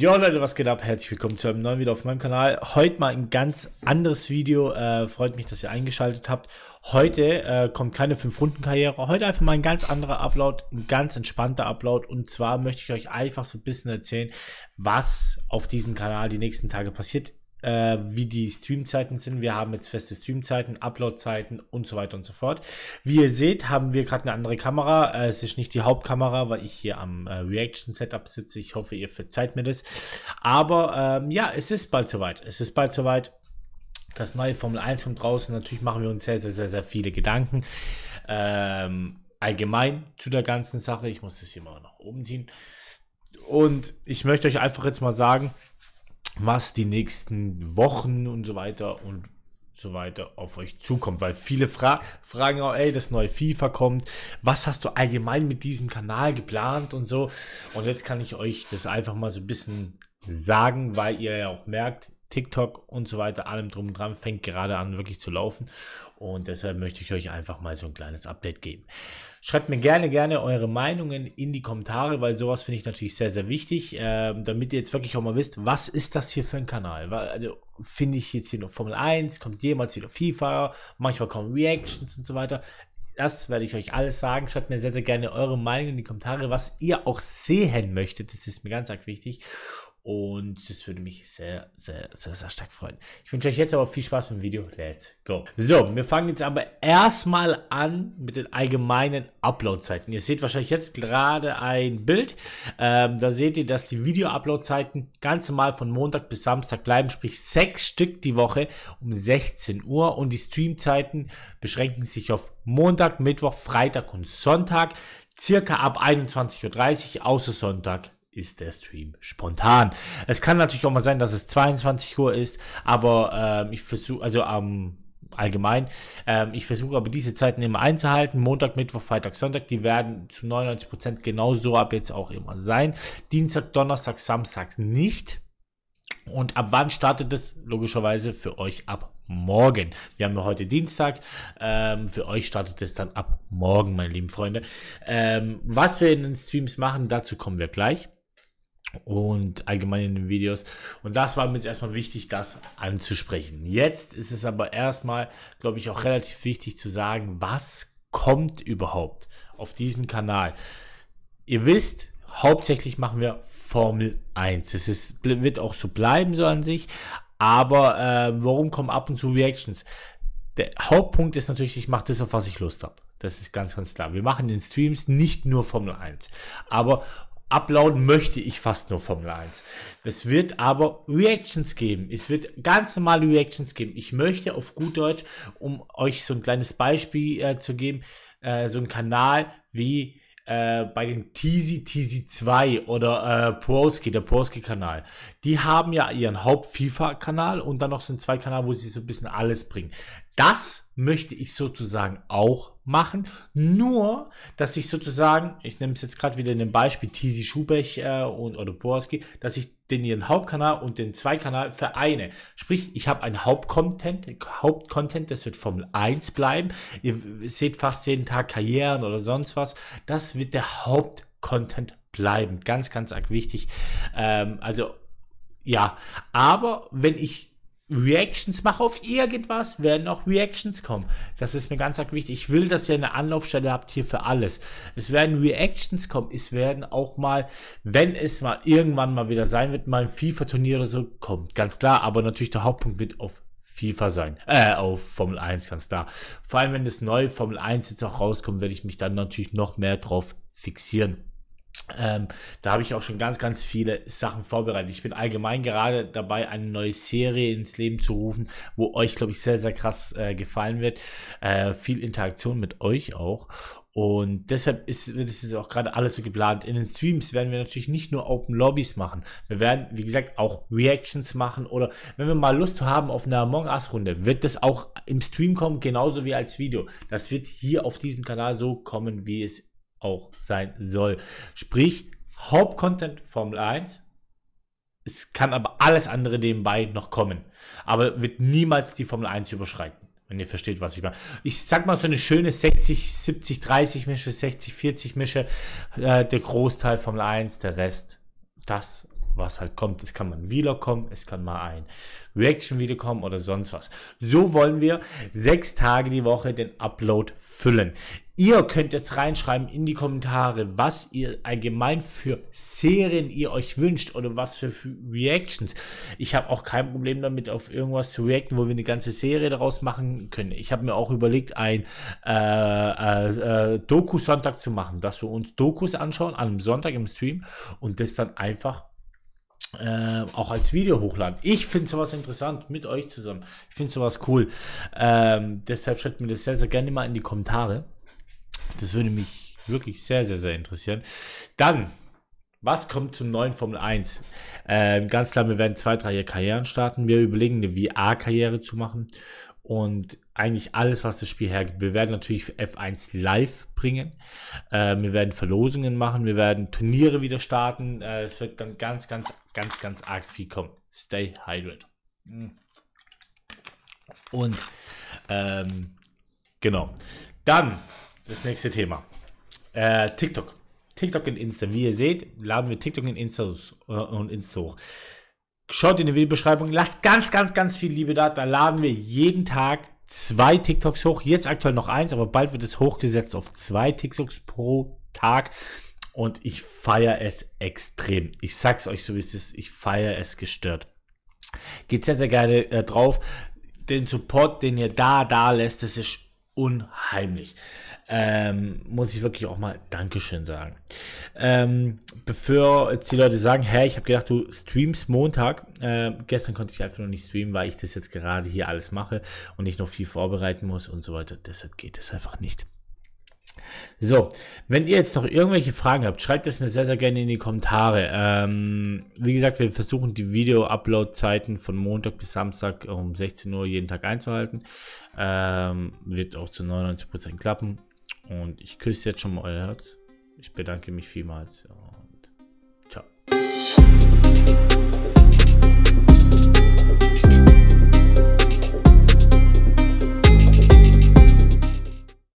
Jo Leute, was geht ab? Herzlich willkommen zu einem neuen Video auf meinem Kanal. Heute mal ein ganz anderes Video. Äh, freut mich, dass ihr eingeschaltet habt. Heute äh, kommt keine 5-Runden-Karriere. Heute einfach mal ein ganz anderer Upload, ein ganz entspannter Upload. Und zwar möchte ich euch einfach so ein bisschen erzählen, was auf diesem Kanal die nächsten Tage passiert äh, wie die Streamzeiten sind. Wir haben jetzt feste Streamzeiten, Uploadzeiten und so weiter und so fort. Wie ihr seht, haben wir gerade eine andere Kamera. Äh, es ist nicht die Hauptkamera, weil ich hier am äh, Reaction Setup sitze. Ich hoffe, ihr verzeiht mir das. Aber ähm, ja, es ist bald soweit. Es ist bald soweit. Das neue Formel 1 kommt raus und natürlich machen wir uns sehr, sehr, sehr, sehr viele Gedanken. Ähm, allgemein zu der ganzen Sache. Ich muss das hier mal nach oben ziehen. Und ich möchte euch einfach jetzt mal sagen, was die nächsten Wochen und so weiter und so weiter auf euch zukommt, weil viele fra fragen auch, ey, das neue FIFA kommt, was hast du allgemein mit diesem Kanal geplant und so. Und jetzt kann ich euch das einfach mal so ein bisschen sagen, weil ihr ja auch merkt, TikTok und so weiter, allem drum und dran, fängt gerade an wirklich zu laufen. Und deshalb möchte ich euch einfach mal so ein kleines Update geben. Schreibt mir gerne, gerne eure Meinungen in die Kommentare, weil sowas finde ich natürlich sehr, sehr wichtig, äh, damit ihr jetzt wirklich auch mal wisst, was ist das hier für ein Kanal? Also finde ich jetzt hier noch Formel 1, kommt jemals wieder FIFA, manchmal kommen Reactions und so weiter. Das werde ich euch alles sagen. Schreibt mir sehr, sehr gerne eure Meinung in die Kommentare, was ihr auch sehen möchtet. Das ist mir ganz arg wichtig. Und das würde mich sehr, sehr, sehr, sehr stark freuen. Ich wünsche euch jetzt aber viel Spaß mit dem Video. Let's go. So, wir fangen jetzt aber erstmal an mit den allgemeinen Upload-Zeiten. Ihr seht wahrscheinlich jetzt gerade ein Bild. Ähm, da seht ihr, dass die Video-Upload-Zeiten ganz normal von Montag bis Samstag bleiben, sprich sechs Stück die Woche um 16 Uhr. Und die Stream-Zeiten beschränken sich auf Montag, Mittwoch, Freitag und Sonntag circa ab 21.30 Uhr, außer Sonntag ist der Stream spontan. Es kann natürlich auch mal sein, dass es 22 Uhr ist, aber ähm, ich versuche, also am ähm, allgemein, ähm, ich versuche aber diese Zeiten immer einzuhalten. Montag, Mittwoch, Freitag, Sonntag, die werden zu 99% Prozent genauso ab jetzt auch immer sein. Dienstag, Donnerstag, Samstag nicht. Und ab wann startet es? Logischerweise für euch ab morgen. Wir haben ja heute Dienstag. Ähm, für euch startet es dann ab morgen, meine lieben Freunde. Ähm, was wir in den Streams machen, dazu kommen wir gleich und allgemein in den Videos. Und das war mir jetzt erstmal wichtig, das anzusprechen. Jetzt ist es aber erstmal, glaube ich, auch relativ wichtig zu sagen, was kommt überhaupt auf diesem Kanal. Ihr wisst, hauptsächlich machen wir Formel 1. Es ist, wird auch so bleiben, so an sich. Aber äh, warum kommen ab und zu Reactions? Der Hauptpunkt ist natürlich, ich mache das, auf was ich Lust habe. Das ist ganz, ganz klar. Wir machen in Streams nicht nur Formel 1. Aber uploaden möchte ich fast nur Formel 1. Es wird aber Reactions geben. Es wird ganz normale Reactions geben. Ich möchte auf gut Deutsch, um euch so ein kleines Beispiel äh, zu geben, äh, so ein Kanal wie äh, bei den Teasy Teasy 2 oder äh, Porosky, der Porosky-Kanal. Die haben ja ihren Haupt-FIFA-Kanal und dann noch so einen zwei Kanal, wo sie so ein bisschen alles bringen. Das möchte ich sozusagen auch machen, nur, dass ich sozusagen, ich nehme es jetzt gerade wieder in dem Beispiel Tizi Schubech äh, und oder Borski, dass ich den ihren Hauptkanal und den Zweikanal vereine. Sprich, ich habe ein Hauptcontent, Hauptcontent, das wird Formel 1 bleiben. Ihr seht fast jeden Tag Karrieren oder sonst was. Das wird der Hauptcontent bleiben. Ganz, ganz arg wichtig. Ähm, also ja, aber wenn ich Reactions mache auf irgendwas, werden auch Reactions kommen. Das ist mir ganz arg wichtig. Ich will, dass ihr eine Anlaufstelle habt hier für alles. Es werden Reactions kommen. Es werden auch mal, wenn es mal irgendwann mal wieder sein wird, mal ein FIFA-Turnier oder so kommt. Ganz klar, aber natürlich der Hauptpunkt wird auf FIFA sein. Äh, auf Formel 1, ganz klar. Vor allem, wenn das neue Formel 1 jetzt auch rauskommt, werde ich mich dann natürlich noch mehr drauf fixieren. Ähm, da habe ich auch schon ganz, ganz viele Sachen vorbereitet. Ich bin allgemein gerade dabei, eine neue Serie ins Leben zu rufen, wo euch, glaube ich, sehr, sehr krass äh, gefallen wird. Äh, viel Interaktion mit euch auch. Und deshalb ist, es jetzt auch gerade alles so geplant. In den Streams werden wir natürlich nicht nur Open Lobbys machen. Wir werden, wie gesagt, auch Reactions machen oder wenn wir mal Lust haben auf eine Among Us Runde, wird das auch im Stream kommen, genauso wie als Video. Das wird hier auf diesem Kanal so kommen, wie es auch sein soll. Sprich, Hauptcontent Formel 1. Es kann aber alles andere nebenbei noch kommen. Aber wird niemals die Formel 1 überschreiten. Wenn ihr versteht, was ich meine. Ich sag mal so eine schöne 60, 70, 30 Mische, 60, 40 Mische. Äh, der Großteil Formel 1, der Rest. Das, was halt kommt. Es kann mal ein Vlog kommen, es kann mal ein Reaction-Video kommen oder sonst was. So wollen wir sechs Tage die Woche den Upload füllen. Ihr könnt jetzt reinschreiben in die Kommentare, was ihr allgemein für Serien ihr euch wünscht oder was für, Reactions. Ich habe auch kein Problem damit, auf irgendwas zu reacten, wo wir eine ganze Serie daraus machen können. Ich habe mir auch überlegt, ein äh, äh, äh, Doku-Sonntag zu machen, dass wir uns Dokus anschauen an einem Sonntag im Stream und das dann einfach äh, auch als Video hochladen. Ich finde sowas interessant mit euch zusammen. Ich finde sowas cool. Ähm, deshalb schreibt mir das sehr, sehr gerne mal in die Kommentare das würde mich wirklich sehr, sehr, sehr interessieren. Dann, was kommt zum neuen Formel 1? Ähm, ganz klar, wir werden zwei, drei Karrieren starten. Wir überlegen, eine VR-Karriere zu machen und eigentlich alles, was das Spiel hergibt. Wir werden natürlich F1 live bringen. Äh, wir werden Verlosungen machen. Wir werden Turniere wieder starten. Äh, es wird dann ganz, ganz, ganz, ganz arg viel kommen. Stay hydrated. Mhm. Und ähm, genau. Dann das nächste Thema. Äh, TikTok. TikTok und Insta. Wie ihr seht, laden wir TikTok und Insta, äh, und Insta hoch. Schaut in die Videobeschreibung. Lasst ganz, ganz, ganz viel Liebe da. Da laden wir jeden Tag zwei TikToks hoch. Jetzt aktuell noch eins, aber bald wird es hochgesetzt auf zwei TikToks pro Tag. Und ich feiere es extrem. Ich sag's euch so, wie es ist. Ich feiere es gestört. Geht sehr, sehr gerne äh, drauf. Den Support, den ihr da, da lässt, das ist unheimlich ähm, muss ich wirklich auch mal Dankeschön sagen. Ähm, bevor jetzt die Leute sagen, hey, ich habe gedacht, du streamst Montag. Äh, gestern konnte ich einfach noch nicht streamen, weil ich das jetzt gerade hier alles mache und ich noch viel vorbereiten muss und so weiter. Deshalb geht es einfach nicht. So, wenn ihr jetzt noch irgendwelche Fragen habt, schreibt es mir sehr, sehr gerne in die Kommentare. Ähm, wie gesagt, wir versuchen die Video-Upload-Zeiten von Montag bis Samstag um 16 Uhr jeden Tag einzuhalten. Ähm, wird auch zu 99% klappen. Und ich küsse jetzt schon mal euer Herz. Ich bedanke mich vielmals und ciao.